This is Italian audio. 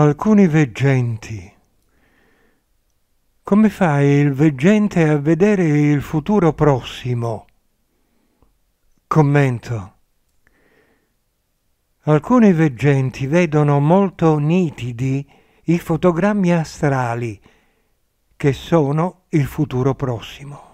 alcuni veggenti. Come fa il veggente a vedere il futuro prossimo? Commento. Alcuni veggenti vedono molto nitidi i fotogrammi astrali, che sono il futuro prossimo.